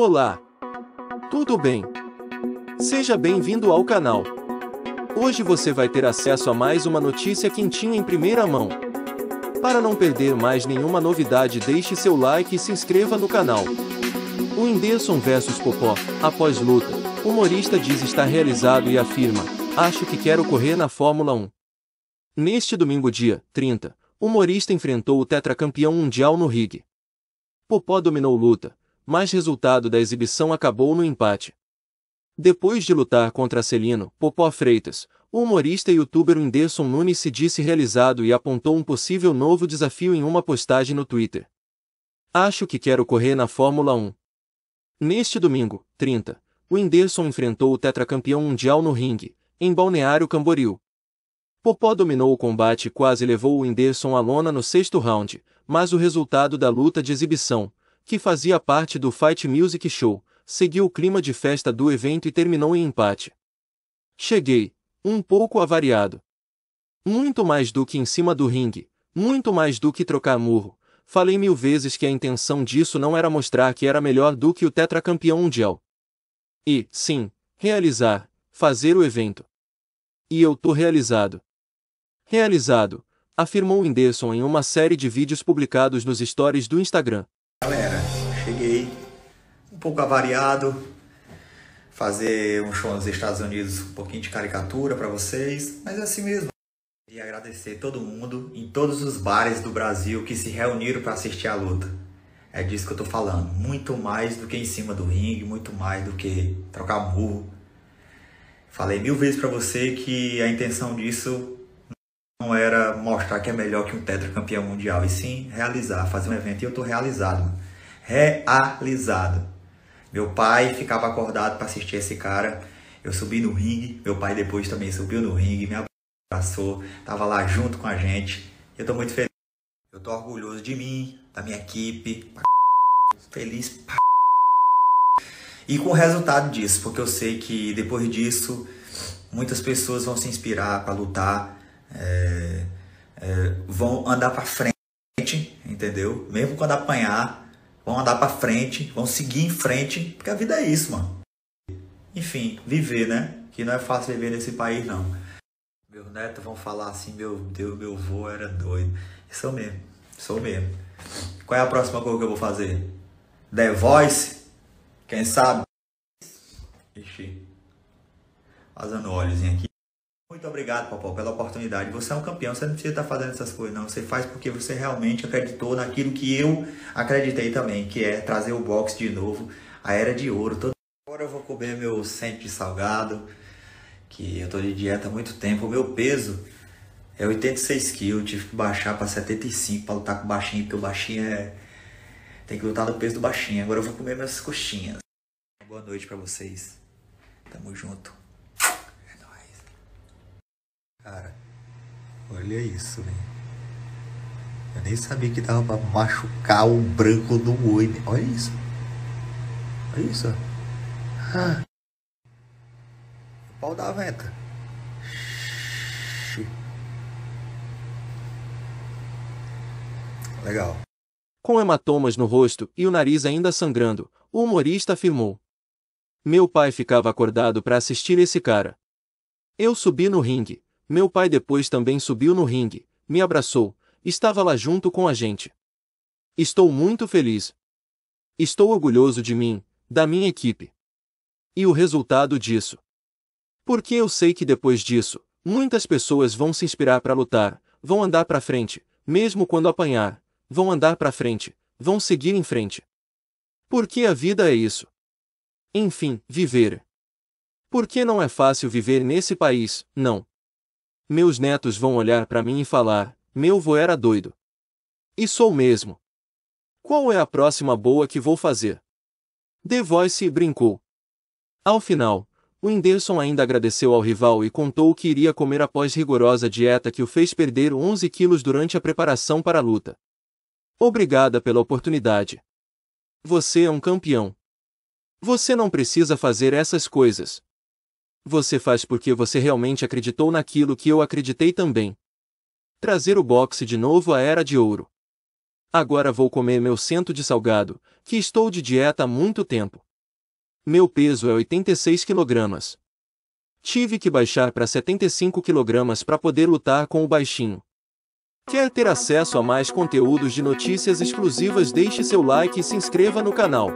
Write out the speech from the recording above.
Olá! Tudo bem? Seja bem-vindo ao canal. Hoje você vai ter acesso a mais uma notícia quentinha em primeira mão. Para não perder mais nenhuma novidade, deixe seu like e se inscreva no canal. O Inderson vs Popó, após luta, humorista diz estar realizado e afirma, acho que quero correr na Fórmula 1. Neste domingo dia, 30, humorista enfrentou o tetracampeão mundial no rig. Popó dominou luta, mas resultado da exibição acabou no empate. Depois de lutar contra Celino, Popó Freitas, o humorista e youtuber Whindersson Nunes se disse realizado e apontou um possível novo desafio em uma postagem no Twitter. Acho que quero correr na Fórmula 1. Neste domingo, 30, o Whindersson enfrentou o tetracampeão mundial no ringue, em Balneário Camboriú. Popó dominou o combate e quase levou o Whindersson à lona no sexto round, mas o resultado da luta de exibição, que fazia parte do Fight Music Show, seguiu o clima de festa do evento e terminou em empate. Cheguei, um pouco avariado. Muito mais do que em cima do ringue, muito mais do que trocar murro, falei mil vezes que a intenção disso não era mostrar que era melhor do que o tetracampeão mundial. E, sim, realizar, fazer o evento. E eu tô realizado. Realizado, afirmou Inderson em uma série de vídeos publicados nos stories do Instagram. Galera, cheguei um pouco avariado, fazer um show nos Estados Unidos, um pouquinho de caricatura para vocês, mas é assim mesmo. E agradecer todo mundo em todos os bares do Brasil que se reuniram para assistir a luta. É disso que eu tô falando, muito mais do que em cima do ringue, muito mais do que trocar murro. Falei mil vezes para você que a intenção disso não era mostrar que é melhor que um tetracampeão mundial, e sim realizar, fazer um evento. E eu estou realizado, realizado. Meu pai ficava acordado para assistir esse cara. Eu subi no ringue, meu pai depois também subiu no ringue, me abraçou, estava lá junto com a gente. Eu estou muito feliz. Eu estou orgulhoso de mim, da minha equipe. Feliz pra... E com o resultado disso, porque eu sei que depois disso muitas pessoas vão se inspirar para lutar. É é, vão andar para frente, entendeu? Mesmo quando apanhar, vão andar para frente, vão seguir em frente, porque a vida é isso, mano. Enfim, viver, né? Que não é fácil viver nesse país, não. Meus netos vão falar assim, meu Deus, meu avô era doido. Sou mesmo, sou mesmo. Qual é a próxima coisa que eu vou fazer? The Voice? Quem sabe? Ixi. Fazendo olhozinho aqui. Muito obrigado, Popó, pela oportunidade. Você é um campeão, você não precisa estar fazendo essas coisas, não. Você faz porque você realmente acreditou naquilo que eu acreditei também, que é trazer o boxe de novo à era de ouro. Todo... Agora eu vou comer meu centro de salgado, que eu estou de dieta há muito tempo. O meu peso é 86 kg, tive que baixar para 75 para lutar com o baixinho, porque o baixinho é. Tem que lutar no peso do baixinho. Agora eu vou comer minhas coxinhas. Boa noite para vocês. Tamo junto. Cara, olha isso, velho. Eu nem sabia que dava pra machucar o branco do olho. Olha isso. Olha isso. Ah. O pau da venta. Legal. Com hematomas no rosto e o nariz ainda sangrando, o humorista afirmou. Meu pai ficava acordado para assistir esse cara. Eu subi no ringue, meu pai depois também subiu no ringue, me abraçou, estava lá junto com a gente. Estou muito feliz. Estou orgulhoso de mim, da minha equipe. E o resultado disso. Porque eu sei que depois disso, muitas pessoas vão se inspirar para lutar, vão andar para frente, mesmo quando apanhar, vão andar para frente, vão seguir em frente. Porque a vida é isso. Enfim, viver. Porque não é fácil viver nesse país, não meus netos vão olhar para mim e falar: meu vô era doido. E sou mesmo. Qual é a próxima boa que vou fazer? The Voice brincou. Ao final, Whindersson ainda agradeceu ao rival e contou o que iria comer após rigorosa dieta que o fez perder 11 quilos durante a preparação para a luta. Obrigada pela oportunidade. Você é um campeão. Você não precisa fazer essas coisas. Você faz porque você realmente acreditou naquilo que eu acreditei também. Trazer o boxe de novo à era de ouro. Agora vou comer meu cento de salgado, que estou de dieta há muito tempo. Meu peso é 86 kg. Tive que baixar para 75 kg para poder lutar com o baixinho. Quer ter acesso a mais conteúdos de notícias exclusivas? Deixe seu like e se inscreva no canal.